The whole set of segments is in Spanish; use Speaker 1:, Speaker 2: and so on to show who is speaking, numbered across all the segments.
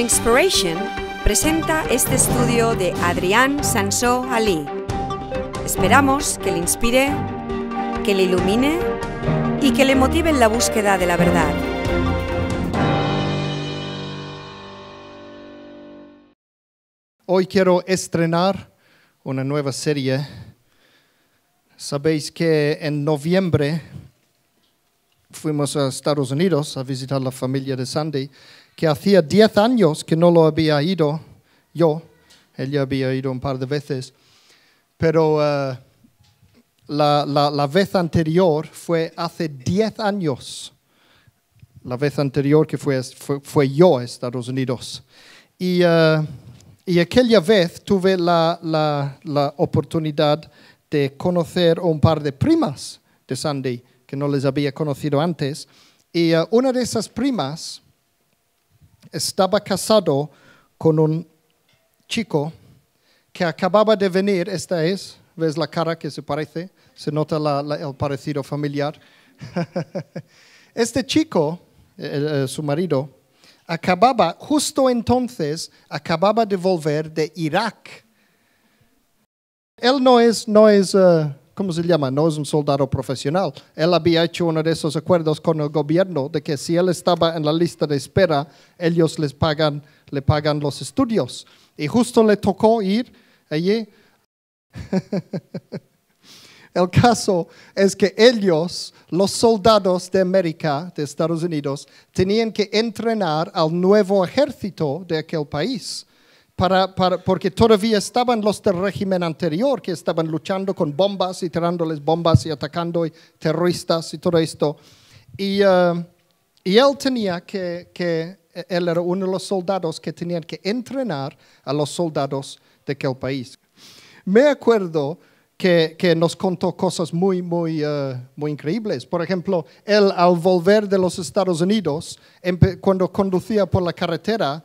Speaker 1: Inspiration presenta este estudio de Adrián Sansó Ali. Esperamos que le inspire, que le ilumine y que le motive en la búsqueda de la verdad. Hoy quiero estrenar una nueva serie. Sabéis que en noviembre fuimos a Estados Unidos a visitar la familia de Sandy que hacía 10 años que no lo había ido yo. Él ya había ido un par de veces. Pero eh, la, la, la, vez anterior fue hace 10 años. La vez anterior que fue, fue, yo a Estados Unidos. Y, eh, y aquella vez tuve la, la oportunidad de conocer un par de primas de Sandy que no les había conocido antes. Y eh, una de esas primas estaba casado con un chico que acababa de venir, esta es, ves la cara que se parece, se nota el parecido familiar. este chico, su marido, acababa, justo entonces, acababa de volver de Irak. Él no es, no es eh, ¿cómo se llama? No es un soldado profesional. Él había hecho uno de esos acuerdos con el gobierno de que si él estaba en la lista de espera, ellos les pagan, le pagan los estudios. Y justo le tocó ir allí. El caso es que ellos, los soldados de América, de Estados Unidos, tenían que entrenar al nuevo ejército de aquel país porque todavía estaban los del régimen anterior que estaban luchando con bombas y tirándoles bombas y atacando terroristas y todo esto. Y, eh, él tenía que, él era uno de los soldados que tenían que entrenar a los soldados de aquel país. Me acuerdo que, nos contó cosas muy, muy, eh, muy increíbles. Por ejemplo, él al volver de los Estados Unidos, cuando conducía por la carretera,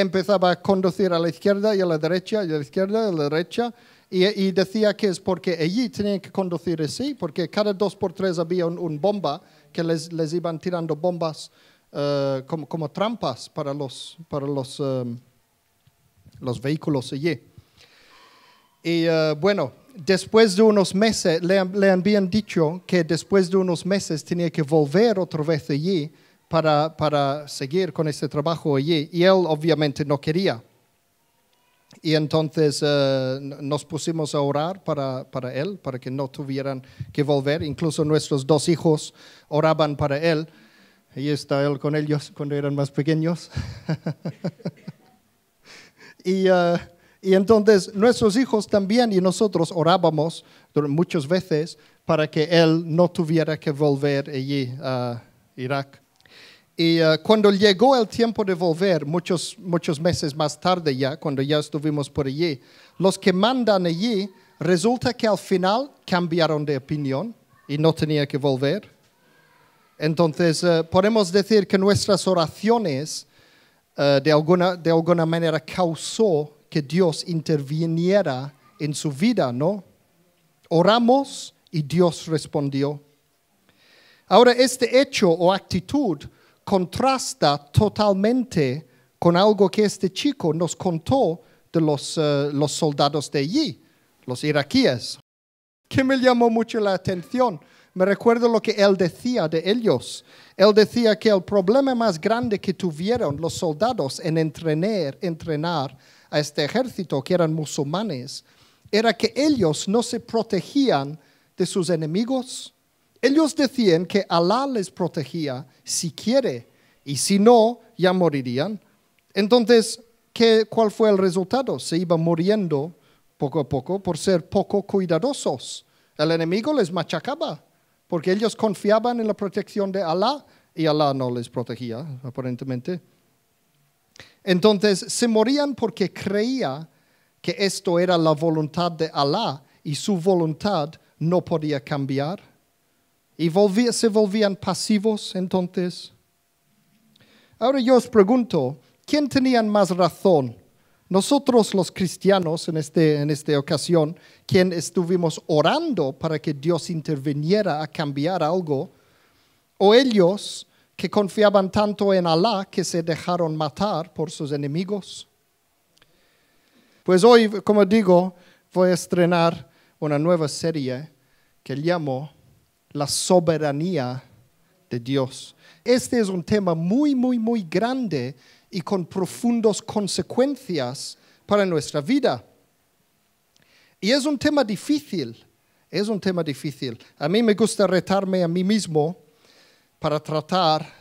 Speaker 1: empezaba a conducir a la izquierda y a la derecha y a la izquierda y a la derecha. Y, decía que es porque allí tenían que conducir así, porque cada dos por tres había un, bomba que les, les, iban tirando bombas eh, como, como, trampas para los, para los, em, los vehículos allí. Y eh, bueno, después de unos meses, le, le habían dicho que después de unos meses tenía que volver otra vez allí para, para seguir con este trabajo allí. Y él obviamente no quería. Y entonces eh, nos pusimos a orar para, para, él, para que no tuvieran que volver. Incluso nuestros dos hijos oraban para él. Ahí está él con ellos cuando eran más pequeños. y, eh, y, entonces nuestros hijos también y nosotros orábamos muchas veces para que él no tuviera que volver allí a Irak. Y eh, cuando llegó el tiempo de volver, muchos, meses más tarde ya, cuando ya estuvimos por allí, los que mandan allí, resulta que al final cambiaron de opinión y no tenía que volver. Entonces, eh, podemos decir que nuestras oraciones eh, de, alguna, de alguna manera causó que Dios interviniera en su vida, ¿no? Oramos y Dios respondió. Ahora, este hecho o actitud contrasta totalmente con algo que este chico nos contó de eh, los, soldados de allí, los iraquíes, que me llamó mucho la atención. Me recuerdo lo que él decía de ellos. Él decía que el problema más grande que tuvieron los soldados en entrenar, entrenar a este ejército, que eran musulmanes, era que ellos no se protegían de sus enemigos. Ellos decían que Alá les protegía si quiere, y si no, ya morirían. Entonces, ¿qué, ¿cuál fue el resultado? Se iban muriendo poco a poco por ser poco cuidadosos. El enemigo les machacaba porque ellos confiaban en la protección de Alá y Alá no les protegía, aparentemente. Entonces, se morían porque creía que esto era la voluntad de Alá y su voluntad no podía cambiar. Y se volvían pasivos entonces Ahora yo os pregunto, ¿quién tenían más razón? Nosotros los cristianos en, este, en esta ocasión, quien estuvimos orando para que Dios interviniera a cambiar algo, o ellos que confiaban tanto en Alá que se dejaron matar por sus enemigos. Pues hoy, como digo, voy a estrenar una nueva serie que llamo La soberanía de Dios. Este es un tema muy, muy, muy grande y con profundas consecuencias para nuestra vida. Y es un tema difícil, es un tema difícil. A mí me gusta retarme a mí mismo para tratar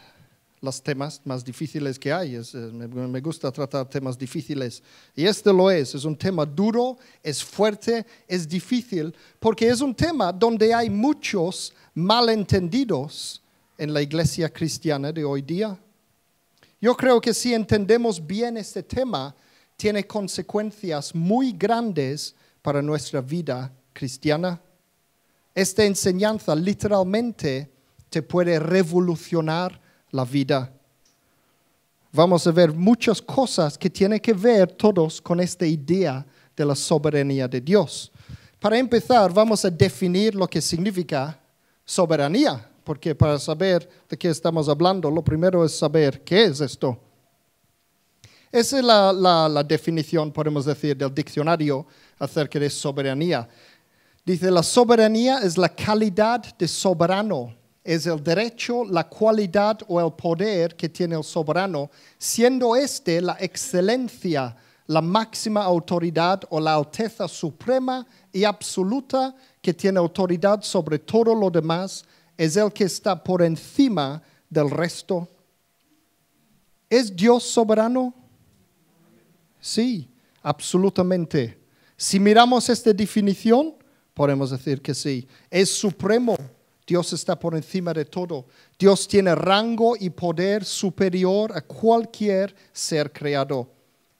Speaker 1: los temas más difíciles que hay. me gusta tratar temas difíciles. Y este lo es, es un tema duro, es fuerte, es difícil, porque es un tema donde hay muchos malentendidos en la iglesia cristiana de hoy día. Yo creo que si entendemos bien este tema, tiene consecuencias muy grandes para nuestra vida cristiana. Esta enseñanza literalmente te puede revolucionar la vida. Vamos a ver muchas cosas que tienen que ver todos con esta idea de la soberanía de Dios. Para empezar, vamos a definir lo que significa soberanía porque para saber de qué estamos hablando, lo primero es saber qué es esto. Esa es la, definición, podemos decir, del diccionario acerca de soberanía. Dice, la soberanía es la calidad de soberano, es el derecho, la cualidad o el poder que tiene el soberano, siendo este la excelencia, la máxima autoridad o la alteza suprema y absoluta que tiene autoridad sobre todo lo demás es el que está por encima del resto. ¿Es Dios soberano? Sí, absolutamente. Si miramos esta definición, podemos decir que sí. Es supremo. Dios está por encima de todo. Dios tiene rango y poder superior a cualquier ser creado.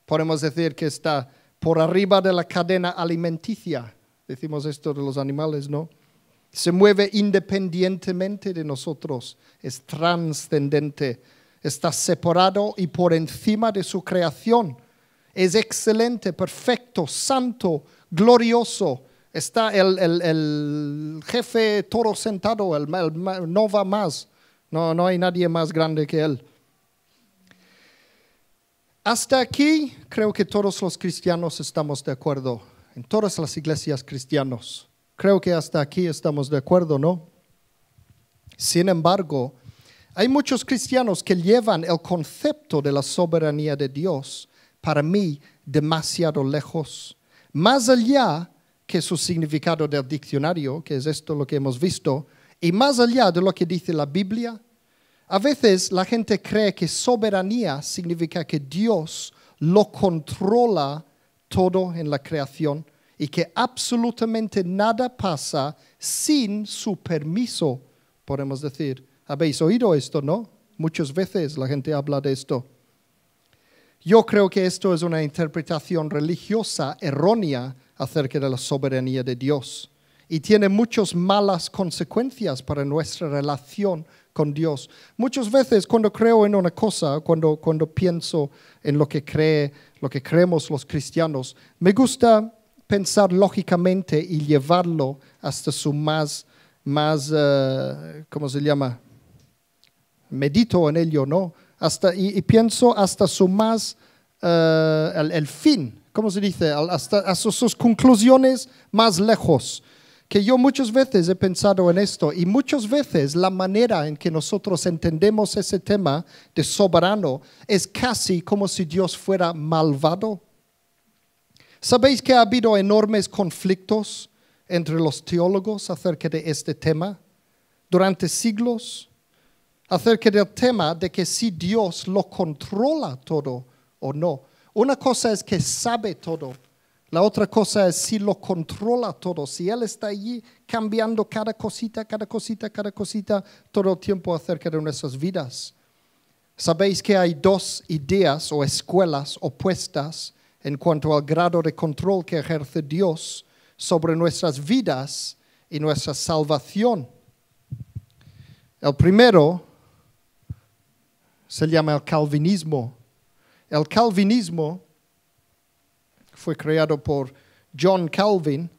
Speaker 1: Podemos decir que está por arriba de la cadena alimenticia. Decimos esto de los animales, ¿no? se mueve independientemente de nosotros, es trascendente, está separado y por encima de su creación. Es excelente, perfecto, santo, glorioso. Está el, jefe toro sentado, no va más. No, no hay nadie más grande que él. Hasta aquí creo que todos los cristianos estamos de acuerdo, en todas las iglesias cristianas Creo que hasta aquí estamos de acuerdo, ¿no? Sin embargo, hay muchos cristianos que llevan el concepto de la soberanía de Dios, para mí, demasiado lejos, más allá que su significado del diccionario, que es esto lo que hemos visto, y más allá de lo que dice la Biblia. A veces la gente cree que soberanía significa que Dios lo controla todo en la creación y que absolutamente nada pasa sin su permiso, podemos decir. Habéis oído esto, ¿no? Muchas veces la gente habla de esto. Yo creo que esto es una interpretación religiosa errónea acerca de la soberanía de Dios y tiene muchas malas consecuencias para nuestra relación con Dios. Muchas veces cuando creo en una cosa, cuando, cuando pienso en lo que cree, lo que creemos los cristianos, me gusta pensar lógicamente y llevarlo hasta su más, más eh, ¿cómo se llama? Medito en ello, ¿no? Hasta, y, pienso hasta su más, eh, el, fin, ¿cómo se dice? Hasta, hasta sus conclusiones más lejos que yo muchas veces he pensado en esto y muchas veces la manera en que nosotros entendemos ese tema de soberano es casi como si Dios fuera malvado Sabéis que ha habido enormes conflictos entre los teólogos acerca de este tema durante siglos, acerca del tema de que si Dios lo controla todo o no. Una cosa es que sabe todo, la otra cosa es si lo controla todo, si Él está allí cambiando cada cosita, cada cosita, cada cosita todo el tiempo acerca de nuestras vidas. Sabéis que hay dos ideas o escuelas opuestas en cuanto al grado de control que ejerce Dios sobre nuestras vidas y nuestra salvación. El primero se llama el calvinismo. El calvinismo fue creado por John Calvin,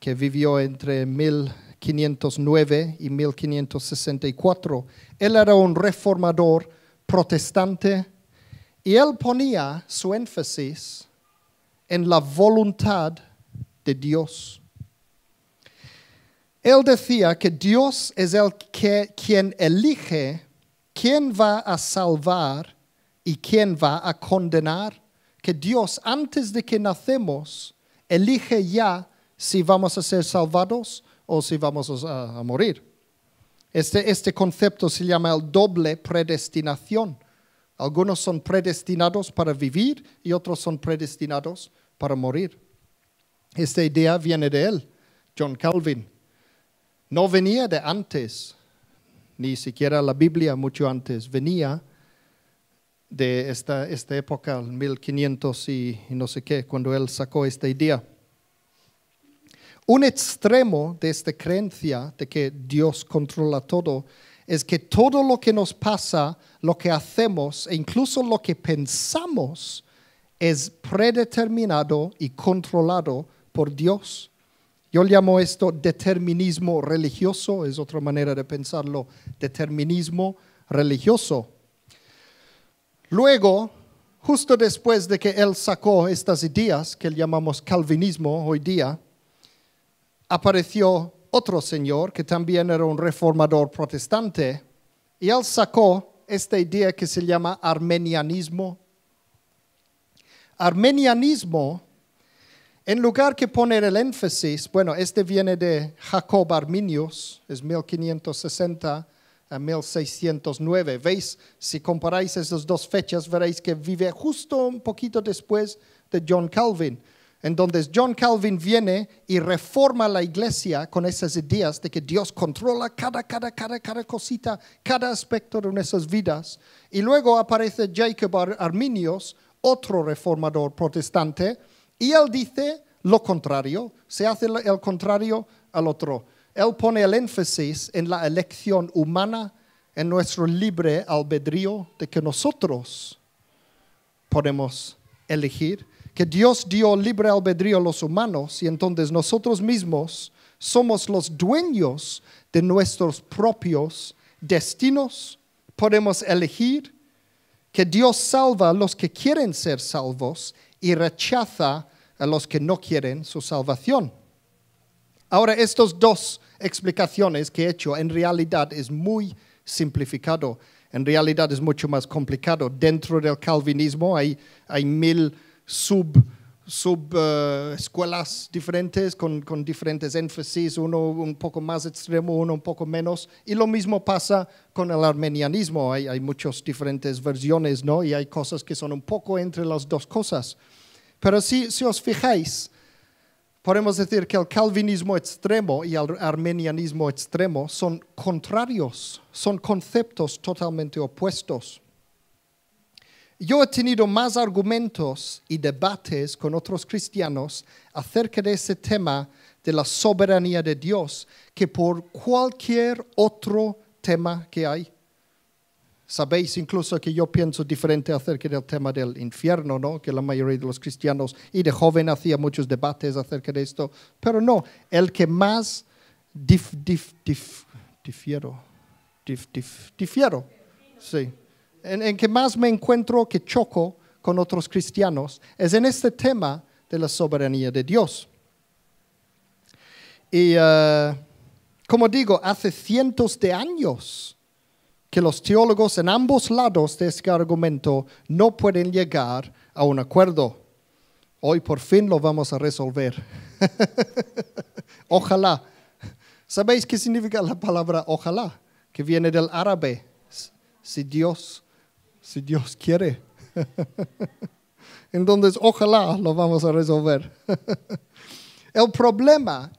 Speaker 1: que vivió entre 1509 y 1564. Él era un reformador protestante y él ponía su énfasis en la voluntad de Dios. Él decía que Dios es el que, quien elige quién va a salvar y quién va a condenar. Que Dios antes de que nacemos elige ya si vamos a ser salvados o si vamos a, morir. Este, este concepto se llama el doble predestinación algunos son predestinados para vivir y otros son predestinados para morir. Esta idea viene de él, John Calvin. No venía de antes, ni siquiera la Biblia mucho antes, venía de esta, esta época, 1500 y no sé qué, cuando él sacó esta idea. Un extremo de esta creencia de que Dios controla todo es que todo lo que nos pasa, lo que hacemos e incluso lo que pensamos es predeterminado y controlado por Dios. Yo llamo esto determinismo religioso, es otra manera de pensarlo, determinismo religioso. Luego, justo después de que él sacó estas ideas que llamamos calvinismo hoy día, apareció otro señor que también era un reformador protestante, y él sacó esta idea que se llama armenianismo. Armenianismo, en lugar que poner el énfasis, bueno, este viene de Jacob Arminius, es 1560 a 1609. Veis, si comparáis esas dos fechas, veréis que vive justo un poquito después de John Calvin. Entonces John Calvin viene y reforma la iglesia con esas ideas de que Dios controla cada, cada, cada, cada cosita, cada aspecto de nuestras vidas. Y luego aparece Jacob Arminios, otro reformador protestante, y él dice lo contrario, se hace el contrario al otro. Él pone el énfasis en la elección humana, en nuestro libre albedrío de que nosotros podemos elegir que Dios dio libre albedrío a los humanos y entonces nosotros mismos somos los dueños de nuestros propios destinos, podemos elegir que Dios salva a los que quieren ser salvos y rechaza a los que no quieren su salvación. Ahora, estas dos explicaciones que he hecho en realidad es muy simplificado, en realidad es mucho más complicado. Dentro del calvinismo hay, hay mil sub sub eh, escuelas diferentes con, con, diferentes énfasis, uno un poco más extremo, uno un poco menos. Y lo mismo pasa con el armenianismo, hay, hay muchas diferentes versiones, ¿no? Y hay cosas que son un poco entre las dos cosas. Pero si os fijáis, podemos decir que el calvinismo extremo y el armenianismo extremo son contrarios, son conceptos totalmente opuestos. Yo he tenido más argumentos y debates con otros cristianos acerca de ese tema de la soberanía de Dios que por cualquier otro tema que hay. Sabéis incluso que yo pienso diferente acerca del tema del infierno, ¿no? Que la mayoría de los cristianos y de joven hacía muchos debates acerca de esto, pero no, el que más difiero, difiero, sí en, que más me encuentro que choco con otros cristianos es en este tema de la soberanía de Dios. Y eh, como digo, hace cientos de años que los teólogos en ambos lados de este argumento no pueden llegar a un acuerdo. Hoy por fin lo vamos a resolver. ojalá. ¿Sabéis qué significa la palabra ojalá? Que viene del árabe. Si Dios si Dios quiere. Entonces, ojalá lo vamos a resolver. El problema,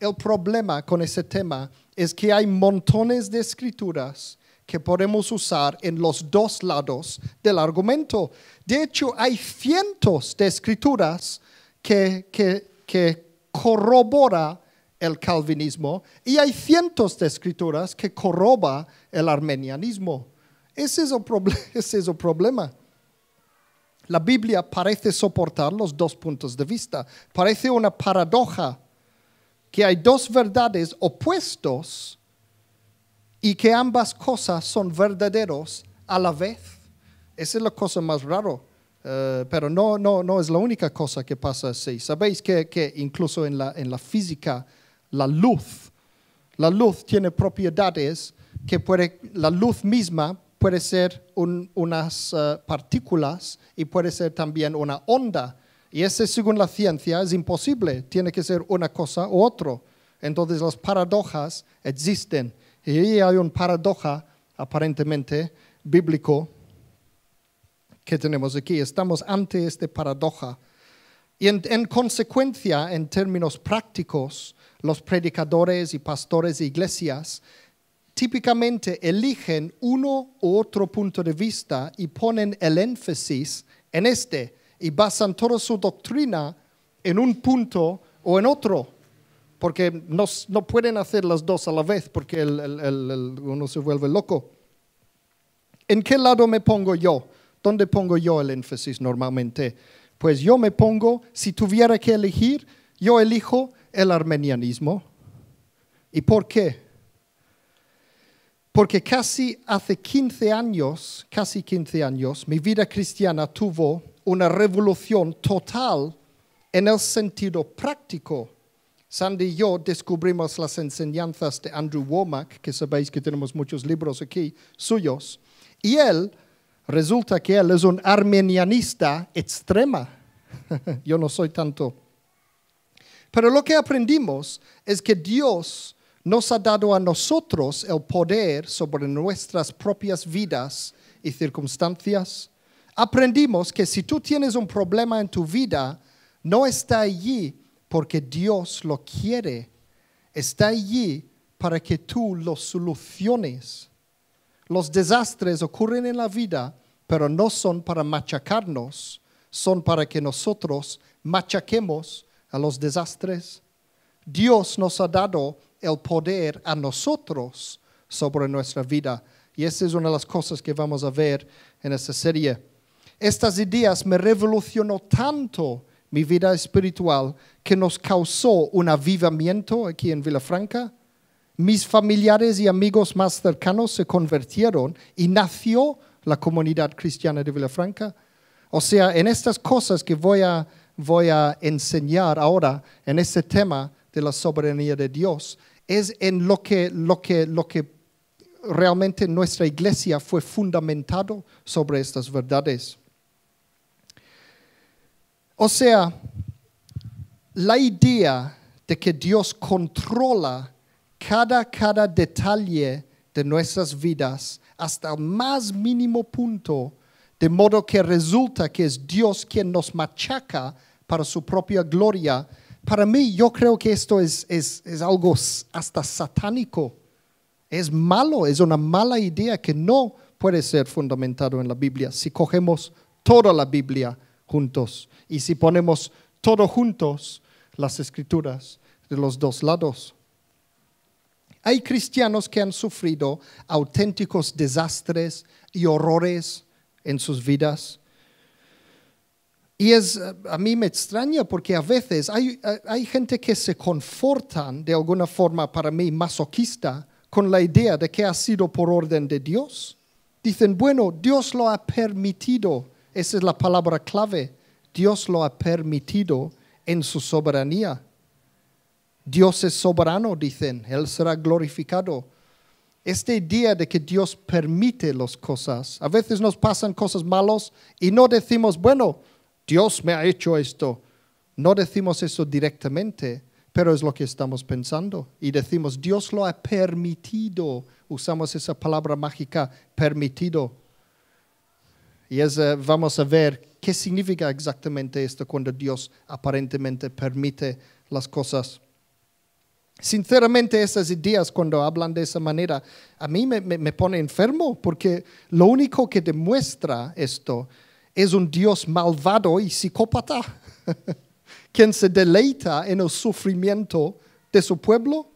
Speaker 1: con ese tema es que hay montones de escrituras que podemos usar en los dos lados del argumento. De hecho, hay cientos de escrituras que, que, que corrobora el calvinismo y hay cientos de escrituras que corroba el armenianismo. Ese es el, problema. La Biblia parece soportar los dos puntos de vista. Parece una paradoja que hay dos verdades opuestos y que ambas cosas son verdaderos a la vez. Esa es la cosa más rara, eh, pero no, no, no es la única cosa que pasa así. Sabéis que, incluso en la, física, la luz, la luz tiene propiedades que puede, la luz misma puede ser unas eh, partículas y puede ser también una onda. Y ese, según la ciencia, es imposible. Tiene que ser una cosa u otro. Entonces las paradojas existen. Y ahí hay un paradoja aparentemente bíblico que tenemos aquí. Estamos ante este paradoja. Y en, en, consecuencia, en términos prácticos, los predicadores y pastores de iglesias típicamente eligen uno u otro punto de vista y ponen el énfasis en este y basan toda su doctrina en un punto o en otro, porque no, no pueden hacer las dos a la vez porque uno se vuelve loco. ¿En qué lado me pongo yo? ¿Dónde pongo yo el énfasis normalmente? Pues yo me pongo, si tuviera que elegir, yo elijo el armenianismo. ¿Y por qué? porque casi hace 15 años, casi 15 años, mi vida cristiana tuvo una revolución total en el sentido práctico. Sandy y yo descubrimos las enseñanzas de Andrew Womack, que sabéis que tenemos muchos libros aquí suyos, y él, resulta que él es un armenianista extrema. yo no soy tanto. Pero lo que aprendimos es que Dios nos ha dado a nosotros el poder sobre nuestras propias vidas y circunstancias, aprendimos que si tú tienes un problema en tu vida, no está allí porque Dios lo quiere, está allí para que tú lo soluciones. Los desastres ocurren en la vida, pero no son para machacarnos, son para que nosotros machaquemos a los desastres. Dios nos ha dado el poder a nosotros sobre nuestra vida. Y esa es una de las cosas que vamos a ver en esta serie. Estas ideas me revolucionó tanto mi vida espiritual que nos causó un avivamiento aquí en Villafranca. Mis familiares y amigos más cercanos se convirtieron y nació la comunidad cristiana de Villafranca. O sea, en estas cosas que voy a, voy a enseñar ahora, en este tema, de la soberanía de Dios, es en lo que, lo lo que realmente nuestra iglesia fue fundamentado sobre estas verdades. O sea, la idea de que Dios controla cada, cada detalle de nuestras vidas hasta el más mínimo punto, de modo que resulta que es Dios quien nos machaca para su propia gloria, para mí yo creo que esto es, algo hasta satánico. Es malo, es una mala idea que no puede ser fundamentado en la Biblia. Si cogemos toda la Biblia juntos y si ponemos todo juntos las escrituras de los dos lados. Hay cristianos que han sufrido auténticos desastres y horrores en sus vidas y es, eh, a mí me extraña porque a veces hay, eh, hay gente que se confortan de alguna forma, para mí, masoquista, con la idea de que ha sido por orden de Dios. Dicen, bueno, Dios lo ha permitido. Esa es la palabra clave. Dios lo ha permitido en su soberanía. Dios es soberano, dicen. Él será glorificado. Esta idea de que Dios permite las cosas, a veces nos pasan cosas malas y no decimos, bueno, Dios me ha hecho esto. No decimos eso directamente, pero es lo que estamos pensando. Y decimos, Dios lo ha permitido. Usamos esa palabra mágica, permitido. Y eh, vamos a ver qué significa exactamente esto cuando Dios aparentemente permite las cosas. Sinceramente, esas ideas cuando hablan de esa manera, a mí me, me pone enfermo porque lo único que demuestra esto es un Dios malvado y psicópata, quien se deleita en el sufrimiento de su pueblo.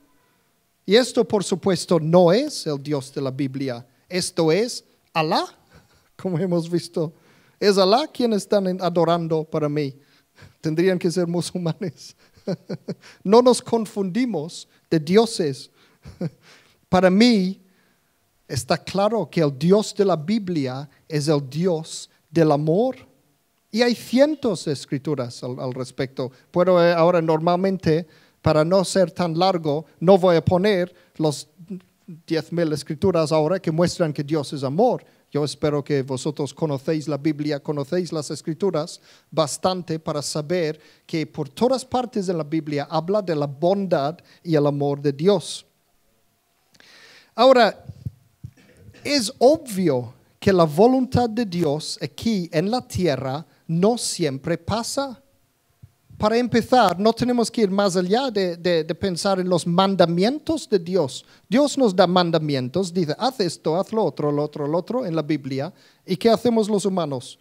Speaker 1: Y esto, por supuesto, no es el Dios de la Biblia. Esto es Alá, como hemos visto. Es Alá quien están adorando para mí. Tendrían que ser musulmanes. No nos confundimos de dioses. Para mí, está claro que el Dios de la Biblia es el Dios del amor. Y hay cientos de escrituras al, respecto. Pero eh, ahora normalmente, para no ser tan largo, no voy a poner los mil escrituras ahora que muestran que Dios es amor. Yo espero que vosotros conocéis la Biblia, conocéis las escrituras bastante para saber que por todas partes de la Biblia habla de la bondad y el amor de Dios. Ahora, es obvio que la voluntad de Dios aquí en la tierra no siempre pasa. Para empezar, no tenemos que ir más allá de, pensar en los mandamientos de Dios. Dios nos da mandamientos, dice, haz esto, haz lo otro, lo otro, lo otro en la Biblia. ¿Y qué hacemos los humanos?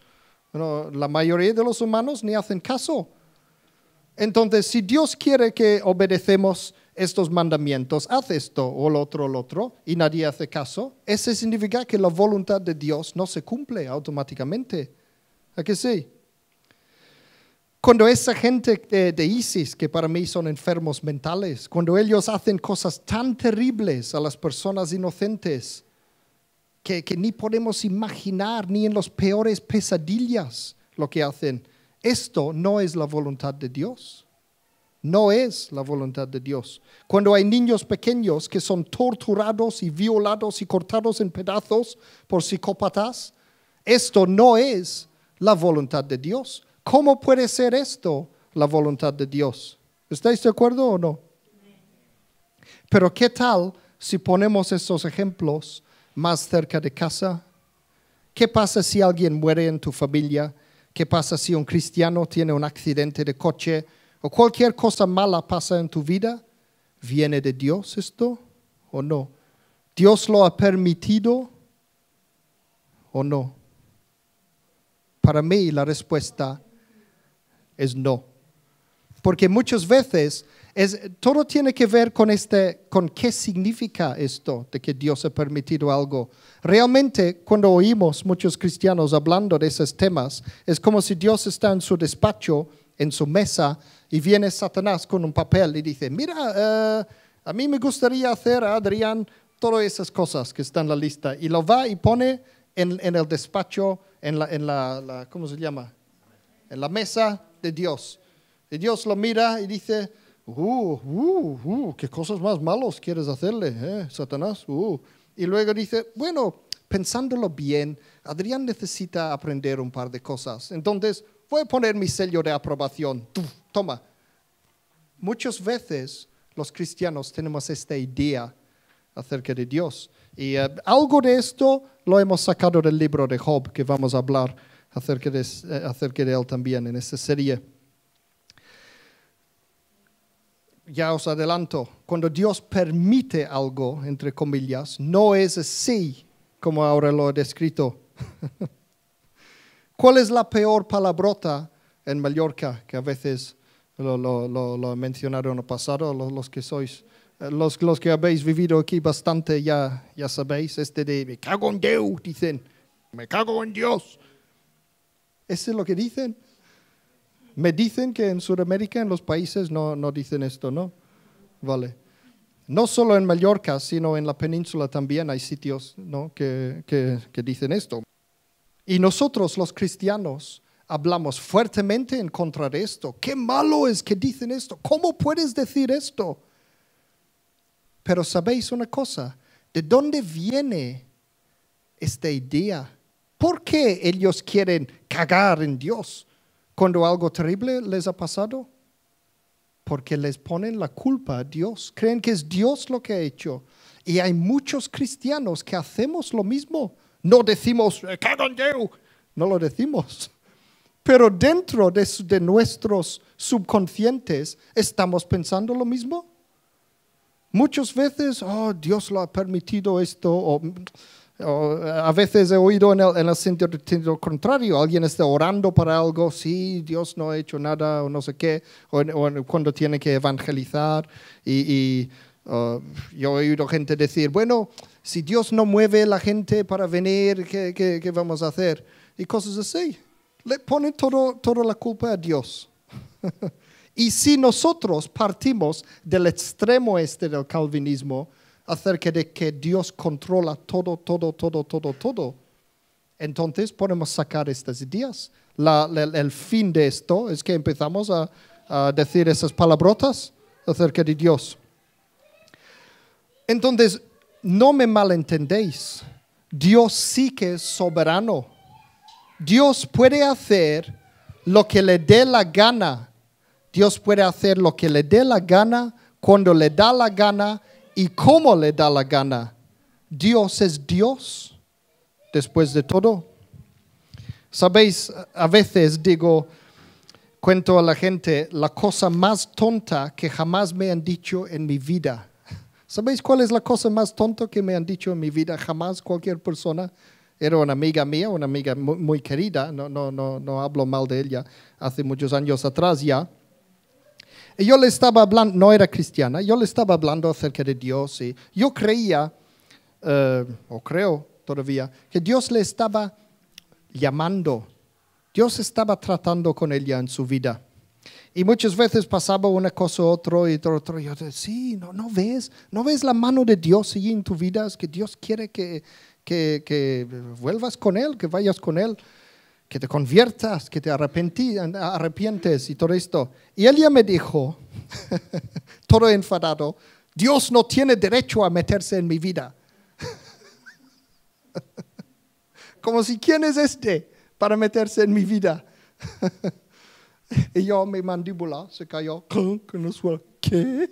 Speaker 1: Bueno, la mayoría de los humanos ni hacen caso. Entonces, si Dios quiere que obedecemos estos mandamientos, haz esto o lo otro o lo otro, y nadie hace caso, ese significa que la voluntad de Dios no se cumple automáticamente. ¿A qué sí? Cuando esa gente de, ISIS, que para mí son enfermos mentales, cuando ellos hacen cosas tan terribles a las personas inocentes, que, que, ni podemos imaginar ni en las peores pesadillas lo que hacen. Esto no es la voluntad de Dios. No es la voluntad de Dios. Cuando hay niños pequeños que son torturados y violados y cortados en pedazos por psicópatas, esto no es la voluntad de Dios. ¿Cómo puede ser esto la voluntad de Dios? ¿Estáis de acuerdo o no? Pero ¿qué tal si ponemos estos ejemplos más cerca de casa? ¿Qué pasa si alguien muere en tu familia? ¿Qué pasa si un cristiano tiene un accidente de coche? ¿O cualquier cosa mala pasa en tu vida? ¿Viene de Dios esto o no? ¿Dios lo ha permitido o no? Para mí la respuesta es no. Porque muchas veces todo tiene que ver con, este, con qué significa esto de que Dios ha permitido algo. Realmente cuando oímos muchos cristianos hablando de esos temas, es como si Dios está en su despacho, en su mesa, y viene Satanás con un papel y dice, mira, eh, a mí me gustaría hacer a Adrián todas esas cosas que están en la lista. Y lo va y pone en, el despacho, en, la, ¿cómo se llama? En la mesa de Dios. Y Dios lo mira y dice, uh, uh, uh qué cosas más malos quieres hacerle, eh, Satanás. Uh. Y luego dice, bueno, pensándolo bien, Adrián necesita aprender un par de cosas. Entonces, voy a poner mi sello de aprobación. Toma, muchas veces los cristianos tenemos esta idea acerca de Dios. Y eh, algo de esto lo hemos sacado del libro de Job, que vamos a hablar acerca de, eh, acerca de él también en esta serie. Ya os adelanto, cuando Dios permite algo, entre comillas, no es así como ahora lo he descrito. ¿Cuál es la peor palabrota en Mallorca que a veces lo, lo, lo, mencionaron en el pasado, los, que sois, eh, los, los que habéis vivido aquí bastante ya, ya sabéis, este de me cago en Dios, dicen, me cago en Dios. Eso es lo que dicen. Me dicen que en Sudamérica, en los países, no, no dicen esto, ¿no? Vale. No solo en Mallorca, sino en la península también hay sitios ¿no? que, que, que dicen esto. Y nosotros, los cristianos, hablamos fuertemente en contra de esto. Qué malo es que dicen esto. ¿Cómo puedes decir esto? Pero sabéis una cosa, ¿de dónde viene esta idea? ¿Por qué ellos quieren cagar en Dios cuando algo terrible les ha pasado? Porque les ponen la culpa a Dios. Creen que es Dios lo que ha hecho. Y hay muchos cristianos que hacemos lo mismo. No decimos, eh, cagan Dios. No lo decimos pero dentro de, nuestros subconscientes, ¿estamos pensando lo mismo? Muchas veces, oh, Dios lo ha permitido esto, o, a veces he oído en el, sentido, contrario, alguien está orando para algo, sí, Dios no ha hecho nada, o no sé qué, o, cuando tiene que evangelizar, y, uh, yo he oído gente decir, bueno, si Dios no mueve a la gente para venir, ¿qué, qué vamos a hacer? Y cosas así le pone toda la culpa a Dios. y si nosotros partimos del extremo este del calvinismo acerca de que Dios controla todo, todo, todo, todo, todo, entonces podemos sacar estas ideas. el fin de esto es que empezamos a decir esas palabrotas acerca de Dios. Entonces, no me malentendéis. Dios sí que es soberano Dios puede hacer lo que le dé la gana. Dios puede hacer lo que le dé la gana, cuando le da la gana y cómo le da la gana. Dios es Dios, después de todo. Sabéis, a veces digo, cuento a la gente la cosa más tonta que jamás me han dicho en mi vida. ¿Sabéis cuál es la cosa más tonta que me han dicho en mi vida? Jamás cualquier persona era una amiga mía, una amiga muy, querida, no, no, no, no hablo mal de ella, hace muchos años atrás ya. Y yo le estaba hablando, no era cristiana, yo le estaba hablando acerca de Dios y yo creía, eh, o creo todavía, que Dios le estaba llamando, Dios estaba tratando con ella en su vida. Y muchas veces pasaba una cosa u otro y otro, otro. Y yo decía, sí, no, no ves, no ves la mano de Dios allí en tu vida, es que Dios quiere que, que, que vuelvas con Él, que vayas con Él, que te conviertas, que te arrepientes y todo esto. Y él ya me dijo, todo enfadado, Dios no tiene derecho a meterse en mi vida. Como si, ¿quién es este para meterse en mi vida? y yo, mi mandíbula se cayó, que ¿qué?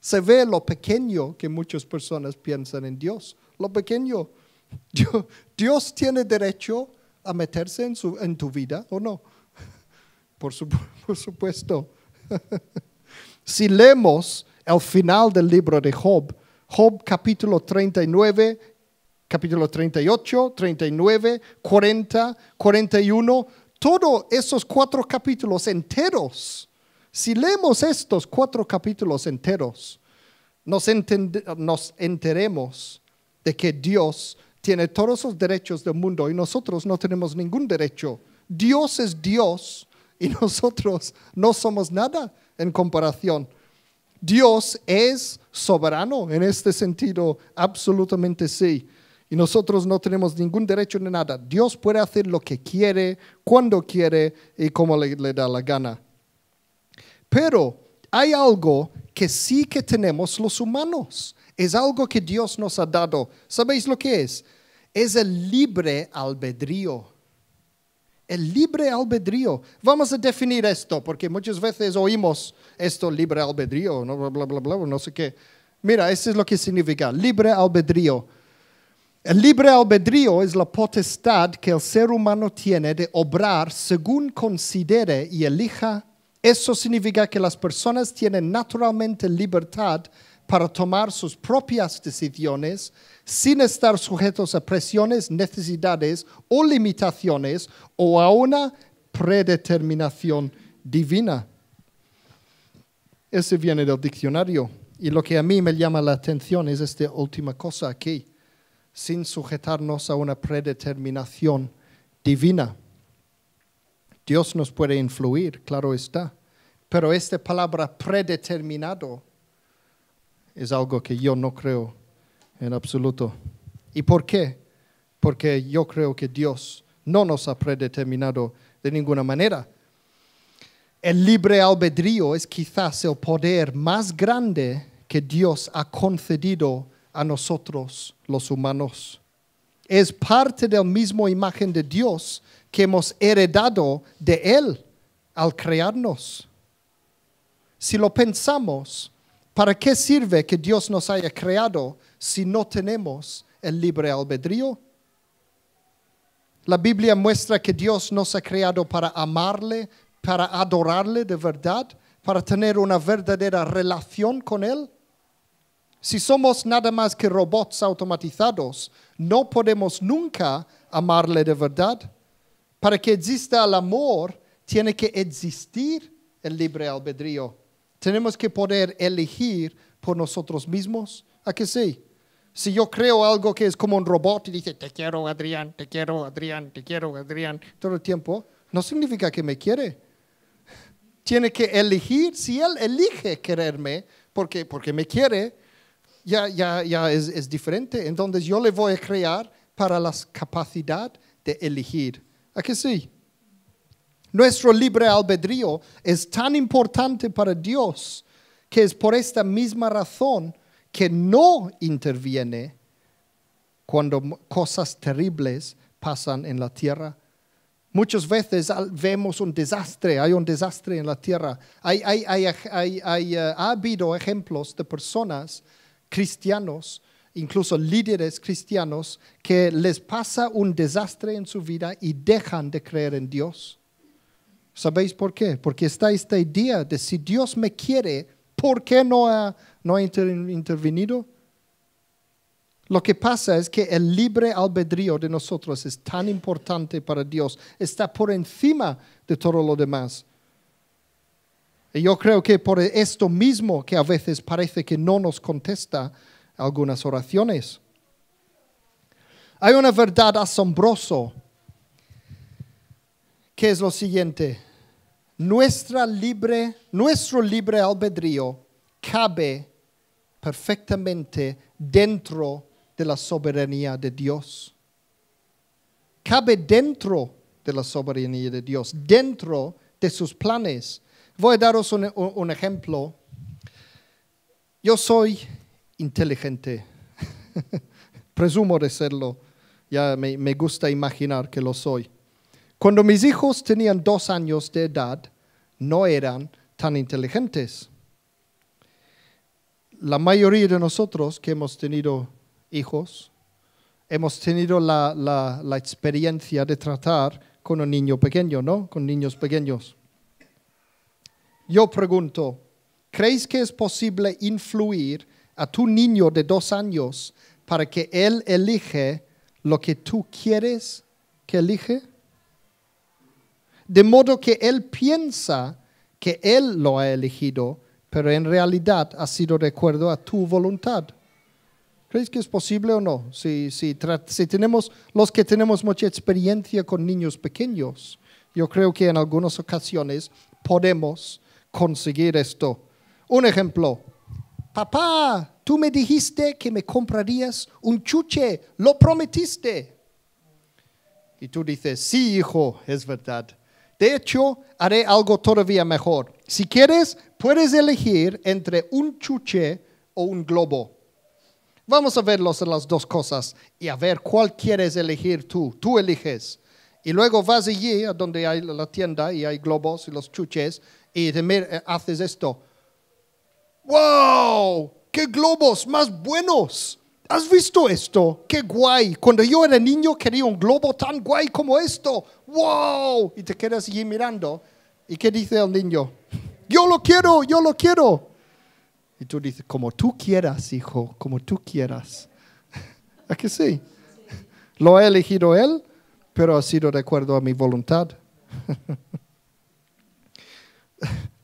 Speaker 1: se ve lo pequeño que muchas personas piensan en Dios. Lo pequeño. Dios, tiene derecho a meterse en, tu vida o no. Por, supuesto. si leemos el final del libro de Job, Job capítulo 39, capítulo 38, 39, 40, 41, todos esos cuatro capítulos enteros si leemos estos cuatro capítulos enteros, nos, enteremos de que Dios tiene todos los derechos del mundo y nosotros no tenemos ningún derecho. Dios es Dios y nosotros no somos nada en comparación. Dios es soberano en este sentido, absolutamente sí. Y nosotros no tenemos ningún derecho ni nada. Dios puede hacer lo que quiere, cuando quiere y como le da la gana. Pero hay algo que sí que tenemos los humanos. Es algo que Dios nos ha dado. ¿Sabéis lo que es? Es el libre albedrío. El libre albedrío. Vamos a definir esto, porque muchas veces oímos esto, libre albedrío, no, bla, bla, bla, bla, no sé qué. Mira, eso es lo que significa, libre albedrío. El libre albedrío es la potestad que el ser humano tiene de obrar según considere y elija eso significa que las personas tienen naturalmente libertad para tomar sus propias decisiones sin estar sujetos a presiones, necesidades o limitaciones o a una predeterminación divina. Ese viene del diccionario. Y lo que a mí me llama la atención es esta última cosa aquí, sin sujetarnos a una predeterminación divina. Dios nos puede influir, claro está. Pero esta palabra predeterminado es algo que yo no creo en absoluto. ¿Y por qué? Porque yo creo que Dios no nos ha predeterminado de ninguna manera. El libre albedrío es quizás el poder más grande que Dios ha concedido a nosotros los humanos. Es parte del mismo imagen de Dios que hemos heredado de Él al crearnos. Si lo pensamos, ¿para qué sirve que Dios nos haya creado si no tenemos el libre albedrío? La Biblia muestra que Dios nos ha creado para amarle, para adorarle de verdad, para tener una verdadera relación con Él. Si somos nada más que robots automatizados, no podemos nunca amarle de verdad. Para que exista el amor, tiene que existir el libre albedrío. Tenemos que poder elegir por nosotros mismos. ¿A qué sí? Si yo creo algo que es como un robot y dice, te quiero Adrián, te quiero Adrián, te quiero Adrián, todo el tiempo, no significa que me quiere. Tiene que elegir, si él elige quererme porque, porque me quiere, ya, ya, ya es, es diferente. Entonces yo le voy a crear para la capacidad de elegir. Aquí sí? Nuestro libre albedrío es tan importante para Dios que es por esta misma razón que no interviene cuando cosas terribles pasan en la tierra. Muchas veces vemos un desastre, hay un desastre en la tierra. Eh, ha habido ejemplos de personas, cristianos, incluso líderes cristianos, que les pasa un desastre en su vida y dejan de creer en Dios. ¿Sabéis por qué? Porque está esta idea de si Dios me quiere, ¿por qué no ha, no intervenido? Lo que pasa es que el libre albedrío de nosotros es tan importante para Dios, está por encima de todo lo demás. Y yo creo que por esto mismo que a veces parece que no nos contesta, algunas oraciones. Hay una verdad asombrosa que es lo siguiente. Nuestra libre, nuestro libre albedrío cabe perfectamente dentro de la soberanía de Dios. Cabe dentro de la soberanía de Dios, dentro de sus planes. Voy a daros un ejemplo. Yo soy inteligente. Presumo de serlo, ya me, gusta imaginar que lo soy. Cuando mis hijos tenían dos años de edad, no eran tan inteligentes. La mayoría de nosotros que hemos tenido hijos, hemos tenido la, experiencia de tratar con un niño pequeño, ¿no? Con niños pequeños. Yo pregunto, ¿creéis que es posible influir a tu niño de dos años para que él elige lo que tú quieres que elige? De modo que él piensa que él lo ha elegido, pero en realidad ha sido de acuerdo a tu voluntad. ¿Crees que es posible o no? Si, si, si, tenemos los que tenemos mucha experiencia con niños pequeños, yo creo que en algunas ocasiones podemos conseguir esto. Un ejemplo, papá, tú me dijiste que me comprarías un chuche, lo prometiste. Y tú dices, sí, hijo, es verdad. De hecho, haré algo todavía mejor. Si quieres, puedes elegir entre un chuche o un globo. Vamos a ver las dos cosas y a ver cuál quieres elegir tú. Tú eliges. Y luego vas allí, a donde hay la tienda y hay globos y los chuches, y eh, haces esto. ¡Wow! ¡Qué globos más buenos! ¿Has visto esto? ¡Qué guay! Cuando yo era niño quería un globo tan guay como esto. ¡Wow! Y te quedas allí mirando. ¿Y qué dice el niño? Yo lo quiero, yo lo quiero. Y tú dices, como tú quieras, hijo, como tú quieras. ¿A que sí? Lo ha elegido él, pero ha sido de acuerdo a mi voluntad.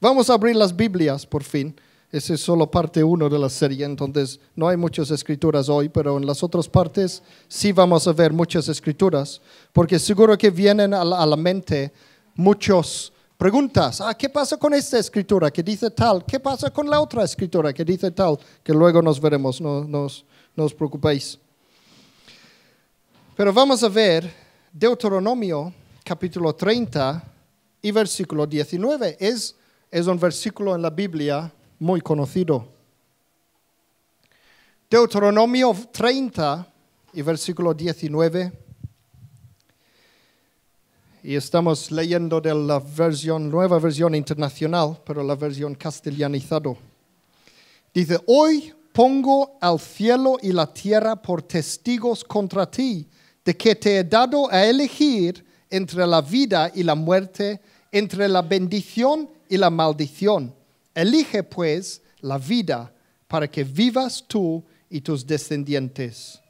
Speaker 1: Vamos a abrir las Biblias por fin. Esa es solo parte uno de la serie, entonces no hay muchas escrituras hoy, pero en las otras partes sí vamos a ver muchas escrituras, porque seguro que vienen a la, mente muchas preguntas. Ah, ¿qué pasa con esta escritura que dice tal? ¿Qué pasa con la otra escritura que dice tal? Que luego nos veremos, no, os preocupéis. Pero vamos a ver Deuteronomio capítulo 30 y versículo 19. Es, es un versículo en la Biblia muy conocido. Deuteronomio 30 y versículo 19. Y estamos leyendo de la versión, nueva versión internacional, pero la versión castellanizado. Dice, hoy pongo al cielo y la tierra por testigos contra ti, de que te he dado a elegir entre la vida y la muerte, entre la bendición y la maldición. Elige pues la vida para que vivas tú y tus descendientes.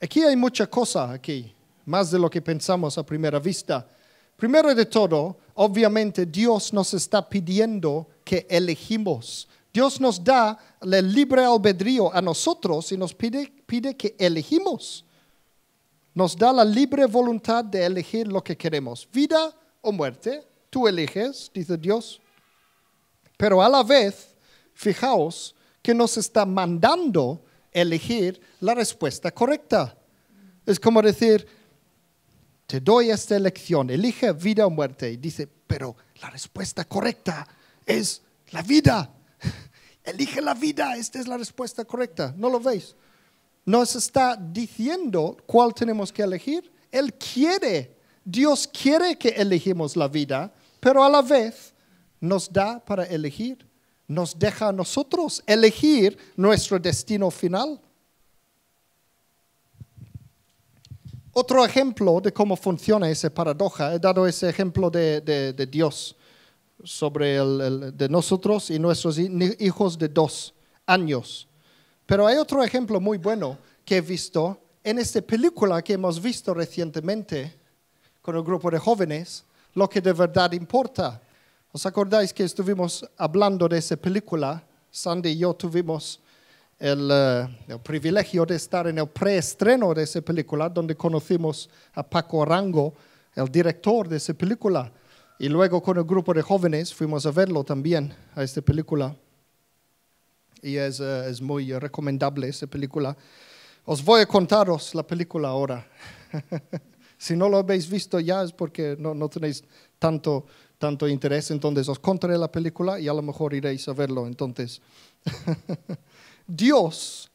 Speaker 1: Aquí hay mucha cosa aquí, más de lo que pensamos a primera vista. Primero de todo, obviamente Dios nos está pidiendo que elegimos. Dios nos da el libre albedrío a nosotros y nos pide, pide que elegimos. Nos da la libre voluntad de elegir lo que queremos, vida o muerte. Tú eliges, dice Dios. Pero a la vez, fijaos que nos está mandando elegir la respuesta correcta. Es como decir, te doy esta elección, elige vida o muerte. Y dice, pero la respuesta correcta es la vida. Elige la vida, esta es la respuesta correcta. ¿No lo veis? Nos está diciendo cuál tenemos que elegir. Él quiere, Dios quiere que elegimos la vida, pero a la vez nos da para elegir, nos deja a nosotros elegir nuestro destino final. Otro ejemplo de cómo funciona esa paradoja, he dado ese ejemplo de, Dios sobre de nosotros y nuestros hijos de dos años. Pero hay otro ejemplo muy bueno que he visto en esta película que hemos visto recientemente con el grupo de jóvenes, lo que de verdad importa. ¿Os acordáis que estuvimos hablando de esa película? Sandy y yo tuvimos eh, el, privilegio de estar en el preestreno de esa película, donde conocimos a Paco Arango, el director de esa película. Y luego con el grupo de jóvenes fuimos a verlo también, a esta película. Y es, eh, es muy recomendable esa película. Os voy a contaros la película ahora. si no lo habéis visto ya es porque no, no tenéis tanto tanto interés, entonces os contaré la película y a lo mejor iréis a verlo entonces. Dios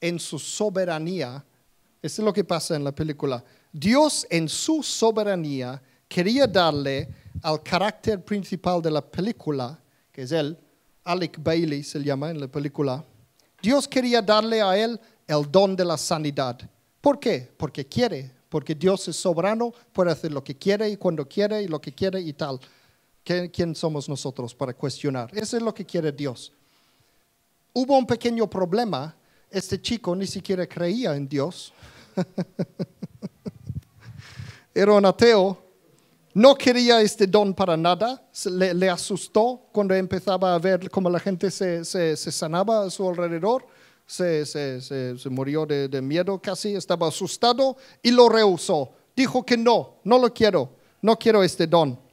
Speaker 1: en su soberanía, eso es lo que pasa en la película, Dios en su soberanía quería darle al carácter principal de la película, que es él, Alec Bailey se llama en la película, Dios quería darle a él el don de la sanidad. ¿Por qué? Porque quiere, porque Dios es soberano, puede hacer lo que quiere y cuando quiere y lo que quiere y tal. ¿Quién somos nosotros para cuestionar? Eso es lo que quiere Dios. Hubo un pequeño problema. Este chico ni siquiera creía en Dios. Era un ateo. No quería este don para nada. Le, asustó cuando empezaba a ver cómo la gente se, se, sanaba a su alrededor. Se, se, se, murió de, miedo casi, estaba asustado y lo rehusó. Dijo que no, no lo quiero, no quiero este don.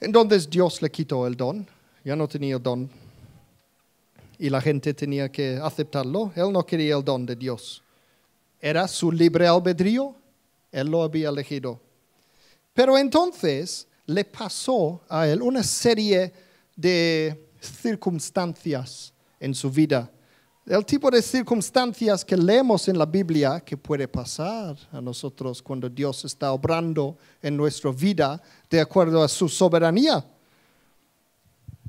Speaker 1: Entonces Dios le quitó el don, ya no tenía don, y la gente tenía que aceptarlo. Él no quería el don de Dios. Era su libre albedrío, él lo había elegido. Pero entonces le pasó a él una serie de circunstancias en su vida el tipo de circunstancias que leemos en la Biblia que puede pasar a nosotros cuando Dios está obrando en nuestra vida de acuerdo a su soberanía.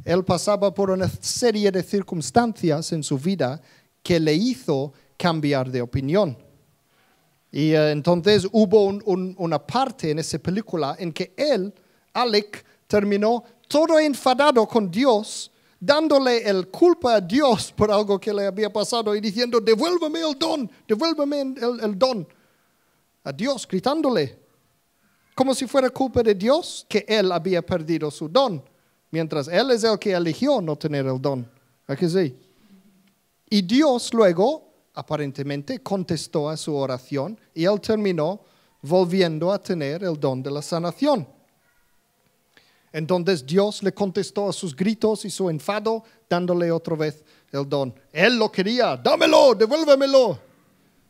Speaker 1: Él pasaba por una serie de circunstancias en su vida que le hizo cambiar de opinión. Y eh, entonces hubo una parte en esa película en que él, Alec, terminó todo enfadado con Dios dándole el culpa a Dios por algo que le había pasado y diciendo, devuélveme el don, devuélveme el, don. A Dios, gritándole, como si fuera culpa de Dios que él había perdido su don, mientras él es el que eligió no tener el don. ¿A qué sí? Y Dios luego, aparentemente, contestó a su oración y él terminó volviendo a tener el don de la sanación. Entonces Dios le contestó a sus gritos y su enfado, dándole otra vez el don. Él lo quería, dámelo, devuélvemelo.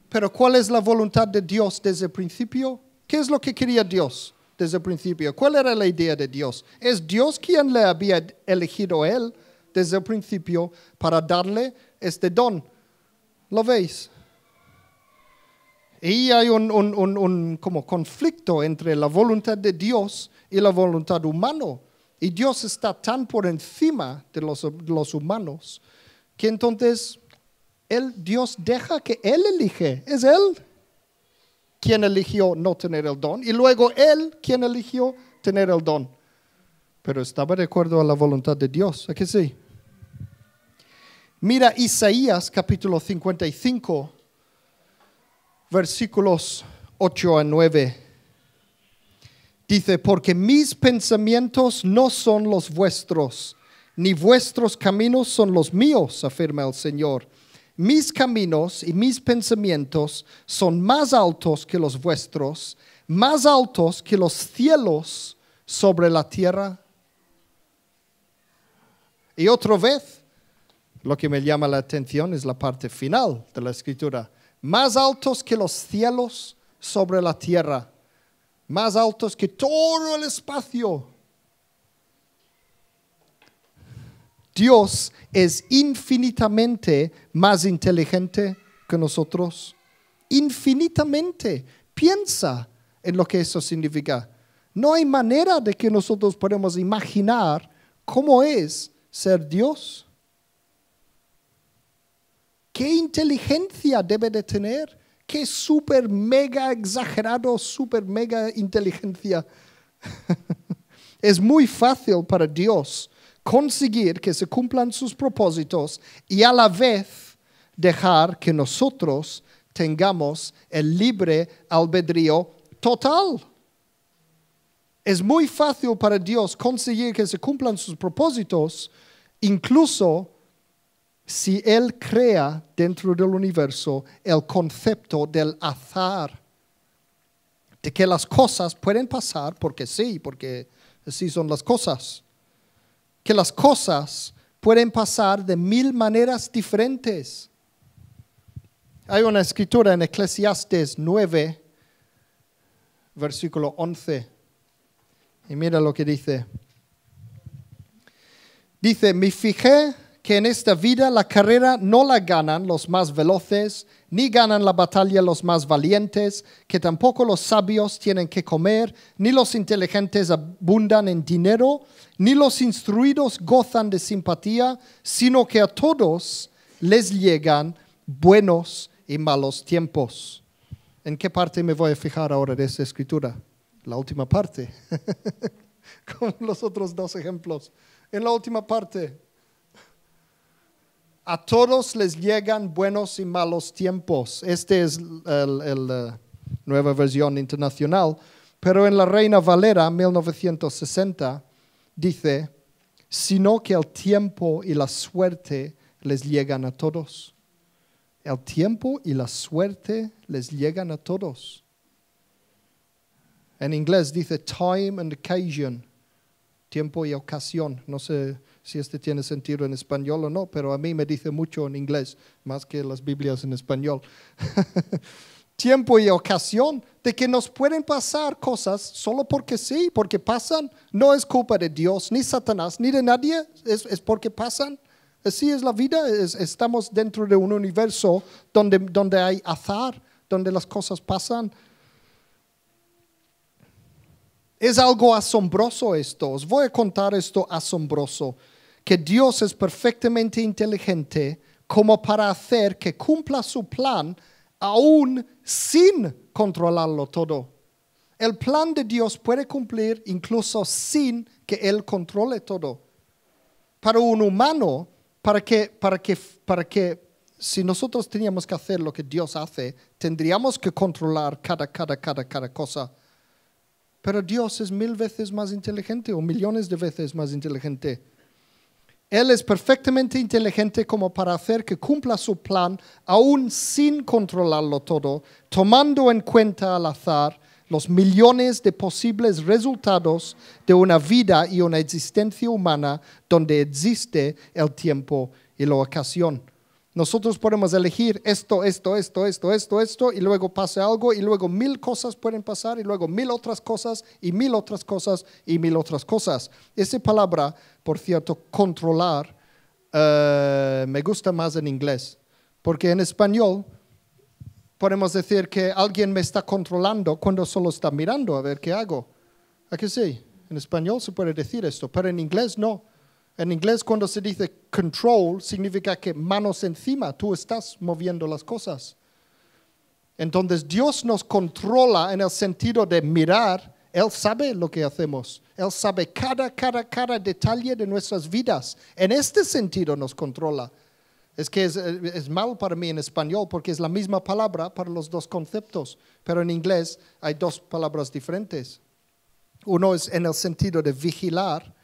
Speaker 1: Pero ¿cuál es la voluntad de Dios desde el principio? ¿Qué es lo que quería Dios desde el principio? ¿Cuál era la idea de Dios? ¿Es Dios quien le había elegido a él desde el principio para darle este don? ¿Lo veis? Y hay un, un como conflicto entre la voluntad de Dios y la voluntad humana. Y Dios está tan por encima de los, humanos que entonces él, Dios deja que Él elige. Es Él quien eligió no tener el don y luego Él quien eligió tener el don. Pero estaba de acuerdo a la voluntad de Dios, ¿a que sí? Mira Isaías capítulo 55, versículos 8 a 9. Dice, porque mis pensamientos no son los vuestros, ni vuestros caminos son los míos, afirma el Señor. Mis caminos y mis pensamientos son más altos que los vuestros, más altos que los cielos sobre la tierra. Y otra vez, lo que me llama la atención es la parte final de la escritura, más altos que los cielos sobre la tierra más altos que todo el espacio. Dios es infinitamente más inteligente que nosotros. Infinitamente. Piensa en lo que eso significa. No hay manera de que nosotros podamos imaginar cómo es ser Dios. ¿Qué inteligencia debe de tener qué super mega exagerado, super mega inteligencia. es muy fácil para Dios conseguir que se cumplan sus propósitos y a la vez dejar que nosotros tengamos el libre albedrío total. Es muy fácil para Dios conseguir que se cumplan sus propósitos, incluso si Él crea dentro del universo el concepto del azar, de que las cosas pueden pasar porque sí, porque así son las cosas, que las cosas pueden pasar de mil maneras diferentes. Hay una escritura en Eclesiastes 9, versículo 11, y mira lo que dice. Dice, me fijé que en esta vida la carrera no la ganan los más veloces, ni ganan la batalla los más valientes, que tampoco los sabios tienen que comer, ni los inteligentes abundan en dinero, ni los instruidos gozan de simpatía, sino que a todos les llegan buenos y malos tiempos. ¿En qué parte me voy a fijar ahora de esta escritura? La última parte, con los otros dos ejemplos. En la última parte, a todos les llegan buenos y malos tiempos. Este es la eh, nueva versión internacional. Pero en la Reina Valera, 1960, dice, sino que el tiempo y la suerte les llegan a todos. El tiempo y la suerte les llegan a todos. En inglés dice time and occasion, tiempo y ocasión. No sé si este tiene sentido en español o no, pero a mí me dice mucho en inglés, más que las Biblias en español. Tiempo y ocasión de que nos pueden pasar cosas solo porque sí, porque pasan, no es culpa de Dios, ni Satanás, ni de nadie, es, porque pasan. Así es la vida, estamos dentro de un universo donde, donde hay azar, donde las cosas pasan. Es algo asombroso esto, os voy a contar esto asombroso que Dios es perfectamente inteligente como para hacer que cumpla su plan aún sin controlarlo todo. El plan de Dios puede cumplir incluso sin que Él controle todo. Para un humano, para que, para para si nosotros teníamos que hacer lo que Dios hace, tendríamos que controlar cada, cada, cada, cada cosa. Pero Dios es mil veces más inteligente o millones de veces más inteligente él es perfectamente inteligente como para hacer que cumpla su plan, aún sin controlarlo todo, tomando en cuenta al azar los millones de posibles resultados de una vida y una existencia humana donde existe el tiempo y la ocasión. Nosotros podemos elegir esto, esto, esto, esto, esto, esto, y luego pasa algo, y luego mil cosas pueden pasar, y luego mil otras cosas, y mil otras cosas, y mil otras cosas. Esa palabra, por cierto, controlar, eh, me gusta más en inglés, porque en español podemos decir que alguien me está controlando cuando solo está mirando a ver qué hago. ¿A que sí? En español se puede decir esto, pero en inglés no. En inglés cuando se dice control significa que manos encima, tú estás moviendo las cosas. Entonces Dios nos controla en el sentido de mirar, Él sabe lo que hacemos, Él sabe cada, cada, cada detalle de nuestras vidas. En este sentido nos controla. Es que es, es mal para mí en español porque es la misma palabra para los dos conceptos, pero en inglés hay dos palabras diferentes. Uno es en el sentido de vigilar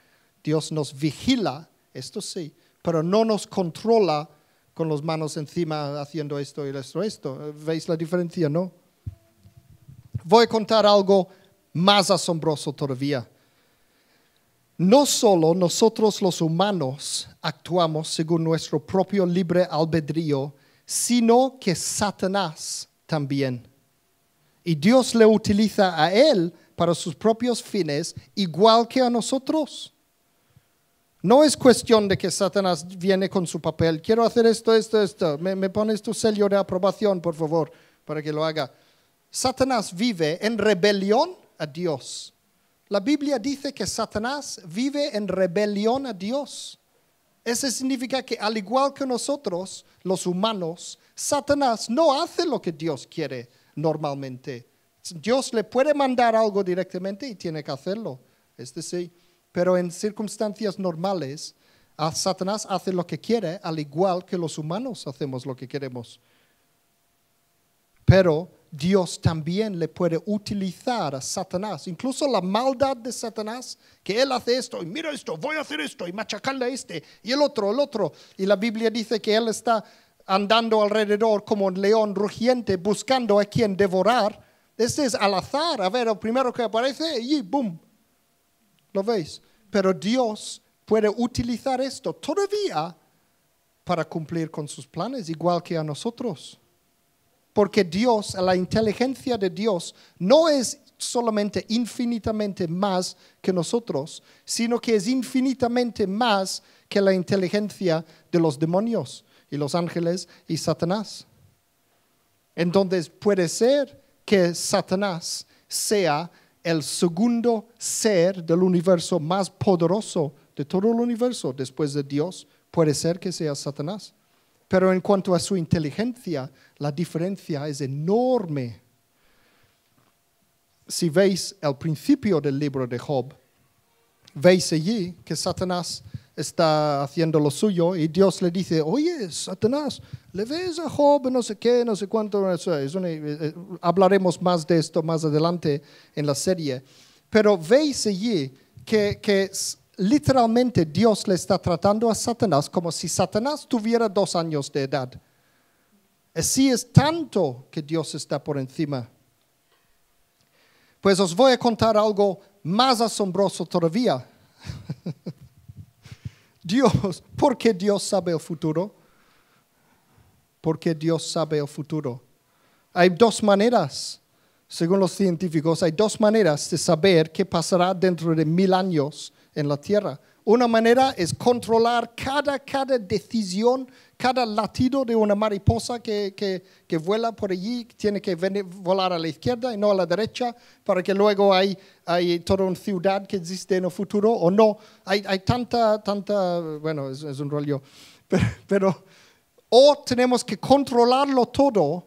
Speaker 1: Dios nos vigila, esto sí, pero no nos controla con las manos encima haciendo esto y esto, esto. ¿Veis la diferencia, no? Voy a contar algo más asombroso todavía. No solo nosotros los humanos actuamos según nuestro propio libre albedrío, sino que Satanás también. Y Dios le utiliza a él para sus propios fines, igual que a nosotros. No es cuestión de que Satanás viene con su papel, quiero hacer esto, esto, esto, me, me pones tu sello de aprobación, por favor, para que lo haga. Satanás vive en rebelión a Dios. La Biblia dice que Satanás vive en rebelión a Dios. Eso significa que al igual que nosotros, los humanos, Satanás no hace lo que Dios quiere normalmente. Dios le puede mandar algo directamente y tiene que hacerlo. Este sí pero en circunstancias normales, Satanás hace lo que quiere, al igual que los humanos hacemos lo que queremos. Pero Dios también le puede utilizar a Satanás, incluso la maldad de Satanás, que él hace esto, y mira esto, voy a hacer esto, y machacarle a este, y el otro, el otro. Y la Biblia dice que él está andando alrededor como un león rugiente buscando a quien devorar. Este es al azar, a ver, el primero que aparece, y boom, ¿Lo veis? Pero Dios puede utilizar esto todavía para cumplir con sus planes, igual que a nosotros. Porque Dios, la inteligencia de Dios, no es solamente infinitamente más que nosotros, sino que es infinitamente más que la inteligencia de los demonios y los ángeles y Satanás. Entonces puede ser que Satanás sea el segundo ser del universo más poderoso de todo el universo después de Dios, puede ser que sea Satanás. Pero en cuanto a su inteligencia, la diferencia es enorme. Si veis el principio del libro de Job, veis allí que Satanás está haciendo lo suyo y Dios le dice, oye, Satanás, le ves a Job, no sé qué, no sé cuánto, eh, eh, hablaremos más de esto más adelante en la serie, pero veis allí que, que literalmente Dios le está tratando a Satanás como si Satanás tuviera dos años de edad. Así es tanto que Dios está por encima. Pues os voy a contar algo más asombroso todavía. Dios, qué Dios sabe el futuro. qué Dios sabe el futuro. Hay dos maneras, según los científicos, hay dos maneras de saber qué pasará dentro de mil años en la tierra. Una manera es controlar cada, cada decisión, cada latido de una mariposa que, que, vuela por allí, tiene que volar a la izquierda y no a la derecha, para que luego hay, hay toda una ciudad que existe en el futuro o no. Hay, hay tanta, tanta, bueno, es, un rollo, pero, pero, o tenemos que controlarlo todo,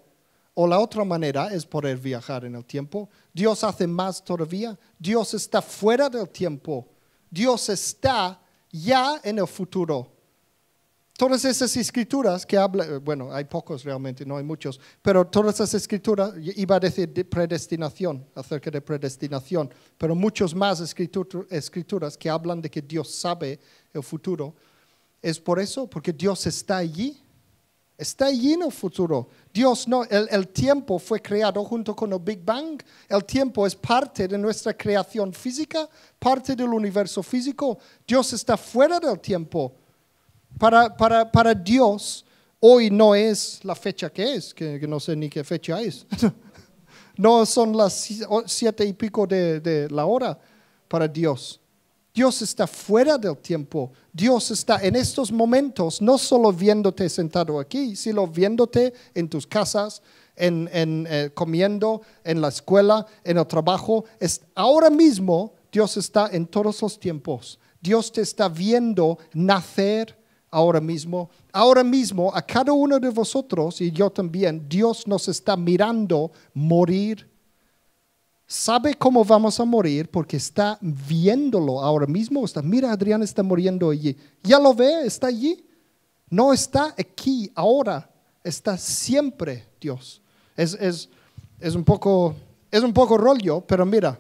Speaker 1: o la otra manera es poder viajar en el tiempo. Dios hace más todavía, Dios está fuera del tiempo Dios está ya en el futuro. Todas esas escrituras que hablan, eh, bueno, hay pocos realmente, no hay muchos, pero todas esas escrituras, iba a decir predestinación, acerca de predestinación, pero muchos más escrituras que hablan de que Dios sabe el futuro. Es por eso, porque Dios está allí Está lleno futuro. Dios no, el, tiempo fue creado junto con el Big Bang. El tiempo es parte de nuestra creación física, parte del universo físico. Dios está fuera del tiempo. Para, Dios, hoy no es la fecha que es, que, no sé ni qué fecha es. no son las siete y pico de la hora para Dios. Dios está fuera del tiempo. Dios está en estos momentos, no solo viéndote sentado aquí, sino viéndote en tus casas, en, eh, comiendo, en la escuela, en el trabajo. Es, ahora mismo Dios está en todos los tiempos. Dios te está viendo nacer ahora mismo. Ahora mismo a cada uno de vosotros y yo también, Dios nos está mirando morir sabe cómo vamos a morir porque está viéndolo ahora mismo. Está, mira, Adrián está muriendo allí. Ya lo ve, está allí. No está aquí, ahora. Está siempre Dios. Es, un, poco, es un poco rollo, pero mira,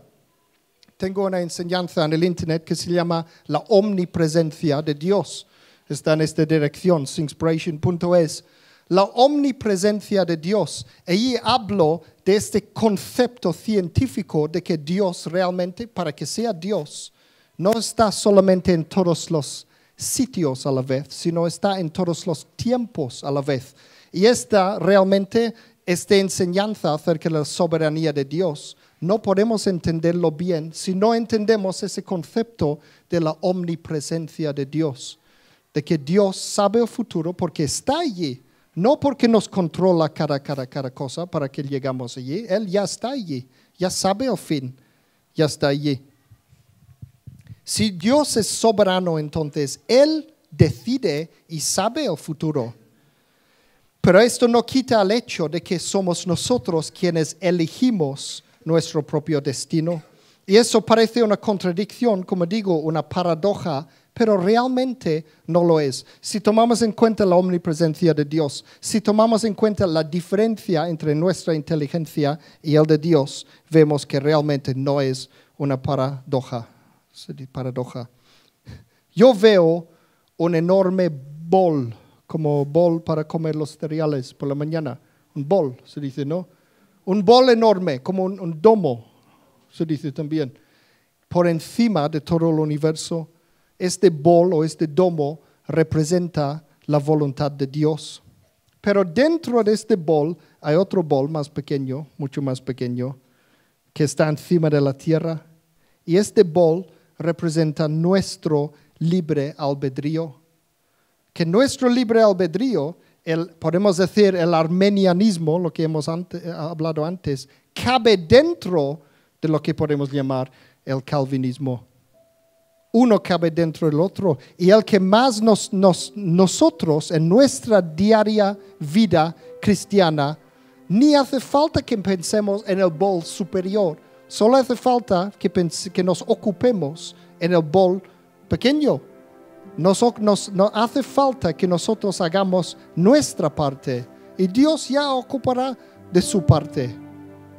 Speaker 1: tengo una enseñanza en el Internet que se llama la omnipresencia de Dios. Está en esta dirección, singspiration.es. La omnipresencia de Dios. Allí hablo de este concepto científico de que Dios realmente, para que sea Dios, no está solamente en todos los sitios a la vez, sino está en todos los tiempos a la vez. Y esta realmente, esta enseñanza acerca de la soberanía de Dios, no podemos entenderlo bien si no entendemos ese concepto de la omnipresencia de Dios, de que Dios sabe el futuro porque está allí no porque nos controla cada, cosa para que llegamos allí. Él ya está allí. Ya sabe el fin. Ya está allí. Si Dios es soberano, entonces Él decide y sabe el futuro. Pero esto no quita el hecho de que somos nosotros quienes elegimos nuestro propio destino. Y eso parece una contradicción, como digo, una paradoja pero realmente no lo es. Si tomamos en cuenta la omnipresencia de Dios, si tomamos en cuenta la diferencia entre nuestra inteligencia y el de Dios, vemos que realmente no es una paradoja. paradoja. Yo veo un enorme bol, como bol para comer los cereales por la mañana. Un bol, se dice, ¿no? Un bol enorme, como un, un domo, se dice también, por encima de todo el universo este bol o este domo representa la voluntad de Dios. Pero dentro de este bol hay otro bol más pequeño, mucho más pequeño, que está encima de la tierra. Y este bol representa nuestro libre albedrío. Que nuestro libre albedrío, el, podemos decir el armenianismo, lo que hemos hablado antes, cabe dentro de lo que podemos llamar el calvinismo uno cabe dentro del otro. Y el que más nosotros en nuestra diaria vida cristiana, ni hace falta que pensemos en el bol superior, solo hace falta que, pense, que nos ocupemos en el bol pequeño. nos hace falta que nosotros hagamos nuestra parte y Dios ya ocupará de su parte.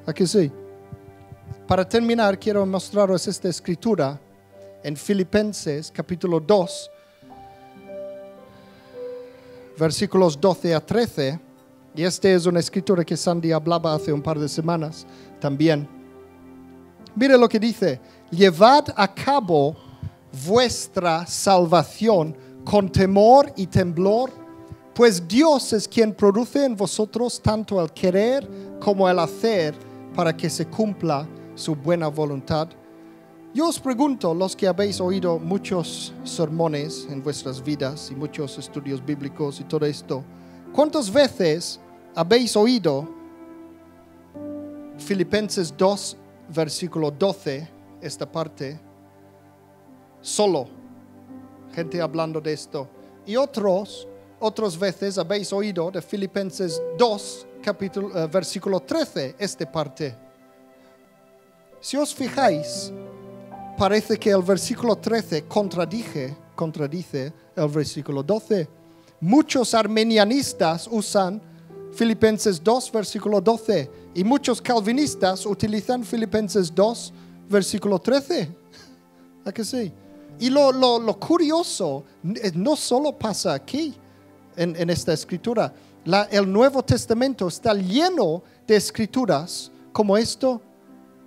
Speaker 1: Aquí sí? Para terminar, quiero mostraros esta escritura en Filipenses capítulo 2, versículos 12 a 13, y este es escrito de que Sandy hablaba hace un par de semanas también. Mire lo que dice, llevad a cabo vuestra salvación con temor y temblor, pues Dios es quien produce en vosotros tanto el querer como el hacer para que se cumpla su buena voluntad yo os pregunto, los que habéis oído muchos sermones en vuestras vidas y muchos estudios bíblicos y todo esto, ¿cuántas veces habéis oído Filipenses 2, versículo 12, esta parte, solo, gente hablando de esto, y otros, otras veces habéis oído de Filipenses 2, capítulo, eh, versículo 13, esta parte. Si os fijáis, parece que el versículo 13 contradice, contradice el versículo 12. Muchos armenianistas usan Filipenses 2, versículo 12, y muchos calvinistas utilizan Filipenses 2, versículo 13. ¿A que sí? Y lo, curioso eh, no solo pasa aquí, en, en esta escritura. el Nuevo Testamento está lleno de escrituras como esto,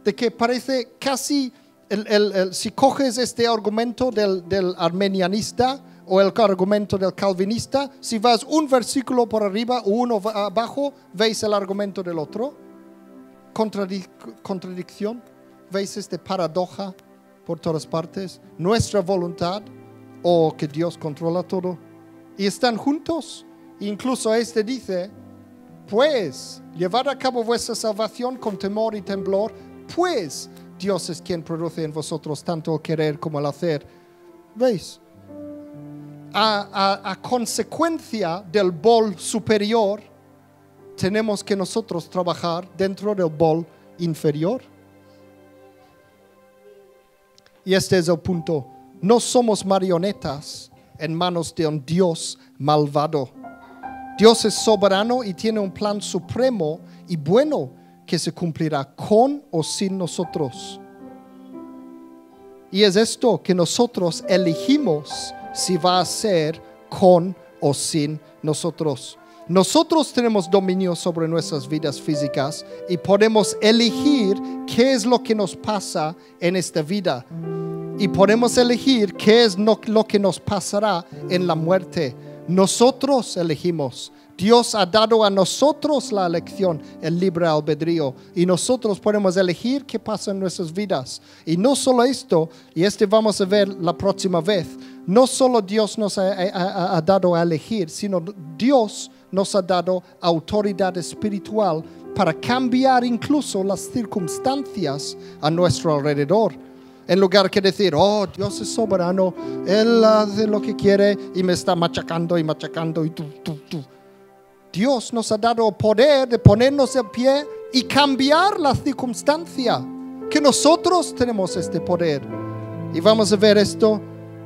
Speaker 1: de que parece casi el, si coges este argumento del, armenianista o el argumento del calvinista, si vas un versículo por arriba o uno abajo, veis el argumento del otro. contradicción, veis este paradoja por todas partes, nuestra voluntad o oh, que Dios controla todo. Y están juntos. Incluso este dice, pues, llevad a cabo vuestra salvación con temor y temblor, pues Dios es quien produce en vosotros tanto el querer como el hacer. ¿Veis? A, a consecuencia del bol superior, tenemos que nosotros trabajar dentro del bol inferior. Y este es el punto. No somos marionetas en manos de un Dios malvado. Dios es soberano y tiene un plan supremo y bueno que se cumplirá con o sin nosotros. Y es esto que nosotros elegimos si va a ser con o sin nosotros. Nosotros tenemos dominio sobre nuestras vidas físicas y podemos elegir qué es lo que nos pasa en esta vida. Y podemos elegir qué es lo que nos pasará en la muerte. Nosotros elegimos. Dios ha dado a nosotros la elección, el libre albedrío, y nosotros podemos elegir qué pasa en nuestras vidas. Y no solo esto, y este vamos a ver la próxima vez, no solo Dios nos ha, dado a elegir, sino Dios nos ha dado autoridad espiritual para cambiar incluso las circunstancias a nuestro alrededor. En lugar que decir, oh, Dios es soberano, Él hace lo que quiere y me está machacando y machacando y tú, tú, tú. Dios nos ha dado el poder de ponernos en pie y cambiar la circunstancia. Que nosotros tenemos este poder. Y vamos a ver esto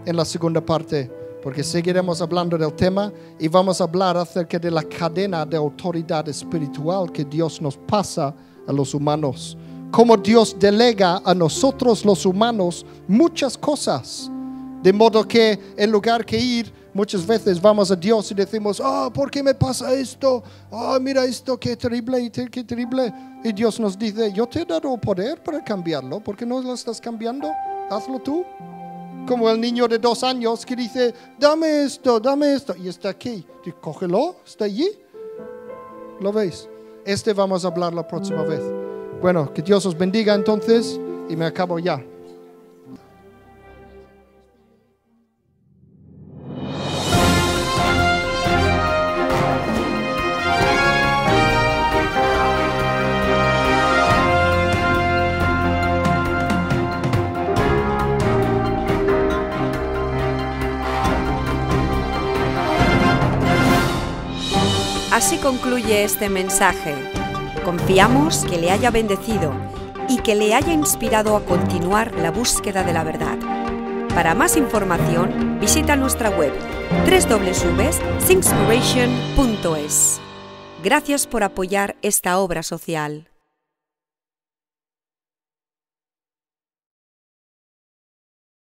Speaker 1: en la segunda parte, porque seguiremos hablando del tema y vamos a hablar acerca de la cadena de autoridad espiritual que Dios nos pasa a los humanos. Cómo Dios delega a nosotros los humanos muchas cosas. De modo que en lugar que ir Muchas veces vamos a Dios y decimos, ah, ¿por qué me pasa esto? Ah, mira esto, qué terrible, qué terrible. Y Dios nos dice, yo te he dado poder para cambiarlo, ¿por qué no lo estás cambiando? Hazlo tú. Como el niño de dos años que dice, dame esto, dame esto, y está aquí. cógelo, está allí. ¿Lo veis? Este vamos a hablar la próxima vez. Bueno, que Dios os bendiga entonces y me acabo ya. Así concluye este mensaje. Confiamos que le haya bendecido y que le haya inspirado a continuar la búsqueda de la verdad. Para más información, visita nuestra web www.singspiration.es. Gracias por apoyar esta obra social.